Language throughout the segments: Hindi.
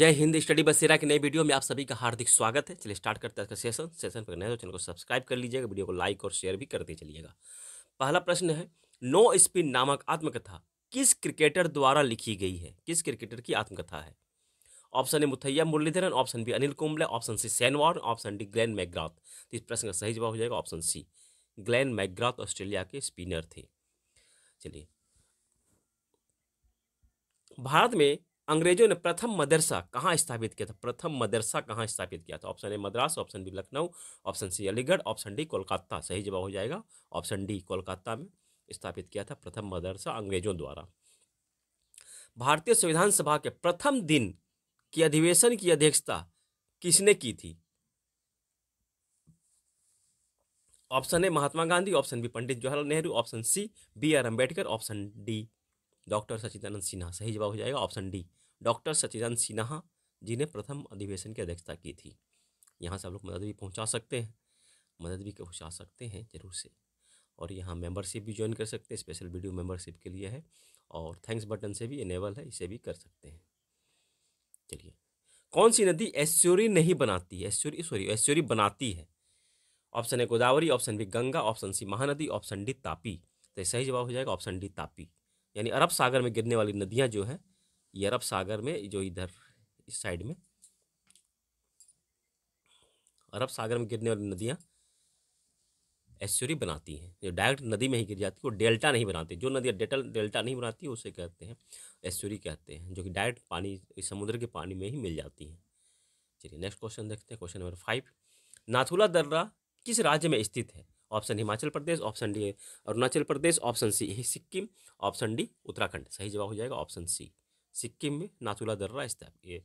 जय हिंद स्टडी बसेरा की नई वीडियो में आप सभी का हार्दिक स्वागत है चलिए स्टार्ट करते हैं का सेशन सेशन पर नए तो चैनल को सब्सक्राइब कर लीजिएगा वीडियो को लाइक और शेयर भी करते चलिएगा पहला प्रश्न है नो स्पिन नामक आत्मकथा किस क्रिकेटर द्वारा लिखी गई है किस क्रिकेटर की आत्मकथा है option A Muttiah Muralitharan option B Anil Kumble option C Shane option D Glenn McGrath तो इस प्रश्न का सही जवाब हो जाएगा option C Glenn McGrath Australia के स्पिनर थे चलिए भारत में अंग्रेजों ने प्रथम मदरसा कहाँ स्थापित किया था प्रथम मदरसा कहाँ स्थापित किया था option A Madras option B Lucknow option C Aligarh option D Kolkata सही जवाब हो जाएगा ऑप्शन डी कोलकाता में स्थापित किया था प्रथम मदरसा अंग्रेजों द्वारा भारतीय संविधान सभा के प्रथम दिन की अधिवेशन की अध्यक्षता किसने की थी option A Mahatma Gandhi option B Pandit Jawaharlal Nehru option C B R Ambedkar option D doctor Sachchidanand Sinha सही जवाब हो जाएगा option D doctor Sachchidanand Sinha ji ने प्रथम अधिवेशन की अध्यक्षता की थी यहाँ से आप लोग मदद भी पहुँचा सकते हैं मदद भी पहुँचा सकते हैं जरूर से और यहाँ मेंबरशिप भी ज्वाइन कर सकते हैं स्पेशल वीडियो मेंबरशिप के लिए है और थैंक्स बटन से भी इनेबल है इसे भी कर सकते हैं चलिए कौन सी नदी एश्योरी नहीं बनाती है एश्योरी सॉरी एश्योरी बनाती है option A Godavari option B Ganga option C Mahanadi option D Tapi तो सही जवाब हो जाएगा ऑप्शन डी तापी यानी अरब सागर में गिरने वाली नदियाँ जो हैं ये अरब सागर में जो इधर इस साइड में अरब सागर में गिरने वाली नदियाँ ऐश्वरी बनाती हैं जो डायरेक्ट नदी में ही गिर जाती है वो डेल्टा नहीं बनाती जो नदियाँ डेटल डेल्टा नहीं बनाती उसे कहते हैं ऐश्वरी कहते हैं जो कि डायरेक्ट पानी समुद्र के पानी में ही मिल जाती हैं चलिए नेक्स्ट क्वेश्चन देखते हैं क्वेश्चन नंबर फाइव नाथुला दर्रा किस राज्य में स्थित है option Himachal Pradesh option D Arunachal Pradesh option C Sikkim option D Uttarakhand सही जवाब हो जाएगा ऑप्शन सी सिक्किम में नाथुला दर्रा ये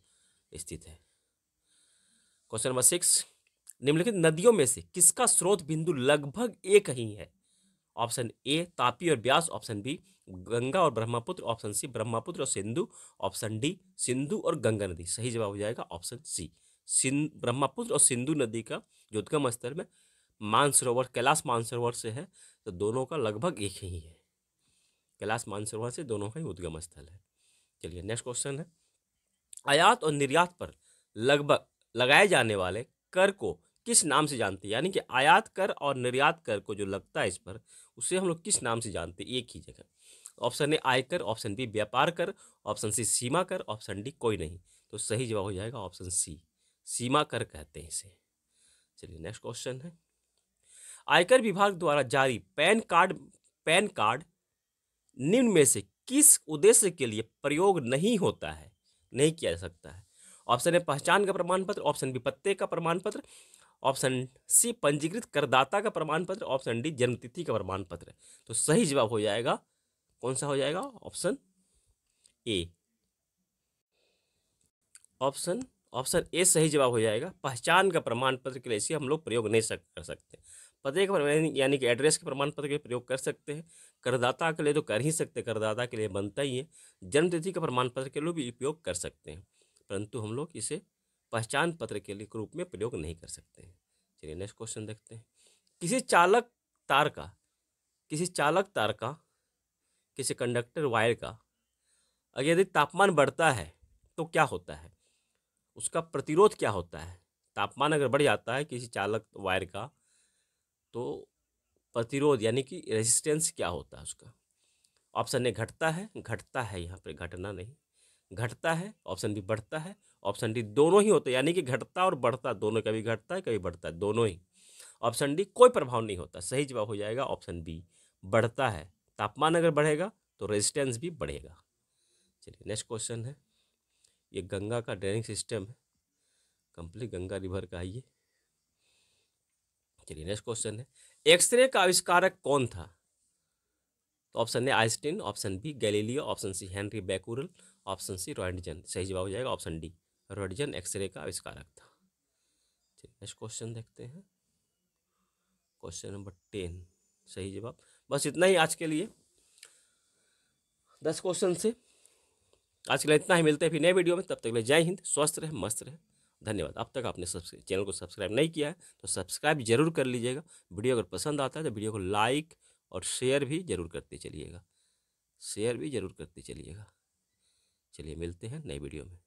स्थित है क्वेश्चन नंबर सिक्स निम्नलिखित नदियों में से किसका स्रोत बिंदु लगभग एक ही है ऑप्शन ए तापी और ब्यास ऑप्शन बी गंगा और ब्रह्मपुत्र ऑप्शन सी ब्रह्मपुत्र और सिंधु ऑप्शन डी सिंधु और गंगा नदी सही जवाब हो जाएगा ऑप्शन सी सिंध ब्रह्मपुत्र और सिंधु नदी का जो उद्गम स्तर में मानसरोवर कैलाश मानसरोवर से है तो दोनों का लगभग एक ही है कैलाश मानसरोवर से दोनों का ही उद्गम स्थल है चलिए नेक्स्ट क्वेश्चन है आयात और निर्यात पर लगभग लगाए जाने वाले कर को किस नाम से जानते हैं यानी कि आयात कर और निर्यात कर को जो लगता है इस पर उसे हम लोग किस नाम से जानते हैं एक ही जगह ऑप्शन ए आयकर ऑप्शन बी व्यापार कर ऑप्शन सी सीमा कर ऑप्शन डी कोई नहीं तो सही जवाब हो जाएगा ऑप्शन सी सीमा कर कहते हैं इसे चलिए नेक्स्ट क्वेश्चन है आयकर विभाग द्वारा जारी पैन कार्ड पैन कार्ड निम्न में से किस उद्देश्य के लिए प्रयोग नहीं होता है नहीं किया जा सकता है ऑप्शन ए पहचान का प्रमाण पत्र ऑप्शन बी पत्ते का प्रमाण पत्र ऑप्शन सी पंजीकृत करदाता का प्रमाण पत्र ऑप्शन डी जन्मतिथि का प्रमाण पत्र तो सही जवाब हो जाएगा कौन सा हो जाएगा option A option option A सही जवाब हो जाएगा पहचान का प्रमाण पत्र के लिए इसे हम लोग प्रयोग नहीं कर सकते पते के यानी कि एड्रेस के प्रमाण पत्र के प्रयोग कर सकते हैं करदाता के लिए तो कर ही सकते करदाता के लिए बनता ही है जन्मतिथि के प्रमाण पत्र के लिए भी उपयोग कर सकते हैं परंतु हम लोग इसे पहचान पत्र के लिए रूप में प्रयोग नहीं कर सकते हैं चलिए नेक्स्ट क्वेश्चन देखते हैं किसी चालक तार का किसी चालक तार का किसी कंडक्टर वायर का अगर यदि तापमान बढ़ता है तो क्या होता है उसका प्रतिरोध क्या होता है तापमान अगर बढ़ जाता है किसी चालक वायर का तो प्रतिरोध यानी कि रेजिस्टेंस क्या होता है उसका ऑप्शन ए घटता है घटता है यहाँ पर घटना नहीं घटता है ऑप्शन बी बढ़ता है ऑप्शन डी दोनों ही होते हैं यानी कि घटता और बढ़ता दोनों कभी घटता है कभी बढ़ता है दोनों ही ऑप्शन डी कोई प्रभाव नहीं होता सही जवाब हो जाएगा ऑप्शन बी बढ़ता है तापमान अगर बढ़ेगा तो रेजिस्टेंस भी बढ़ेगा चलिए नेक्स्ट क्वेश्चन है ये गंगा का ड्रेनिंग सिस्टम है कंप्लीट गंगा रिवर का है ये चलिए नेक्स्ट क्वेश्चन है एक्सरे का आविष्कारक कौन था तो option A Einstein option B Galileo option C Henri Becquerel option C Roentgen सही जवाब हो जाएगा ऑप्शन डी रॉयडजन एक्सरे का आविष्कारक था चलिए नेक्स्ट क्वेश्चन देखते हैं क्वेश्चन नंबर टेन सही जवाब बस इतना ही आज के लिए दस क्वेश्चन से आज के लिए इतना ही मिलते हैं फिर नए वीडियो में तब तक के लिए जय हिंद स्वस्थ रहे मस्त रहे धन्यवाद अब तक आपने चैनल को सब्सक्राइब नहीं किया है तो सब्सक्राइब जरूर कर लीजिएगा वीडियो अगर पसंद आता है तो वीडियो को लाइक और शेयर भी जरूर करते चलिएगा शेयर भी जरूर करते चलिएगा चलिए मिलते हैं नई वीडियो में